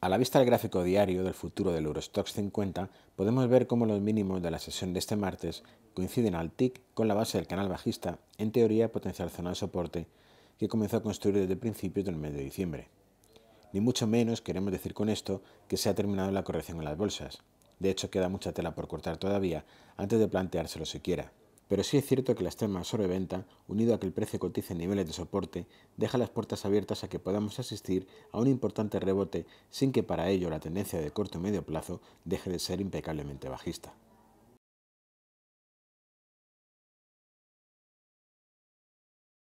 A la vista del gráfico diario del futuro del Eurostox 50, podemos ver cómo los mínimos de la sesión de este martes coinciden al TIC con la base del canal bajista, en teoría potencial zona de soporte, que comenzó a construir desde principios del mes de diciembre. Ni mucho menos queremos decir con esto que se ha terminado la corrección en las bolsas. De hecho, queda mucha tela por cortar todavía antes de planteárselo siquiera pero sí es cierto que la extrema sobreventa, unido a que el precio cotice en niveles de soporte, deja las puertas abiertas a que podamos asistir a un importante rebote sin que para ello la tendencia de corto y medio plazo deje de ser impecablemente bajista.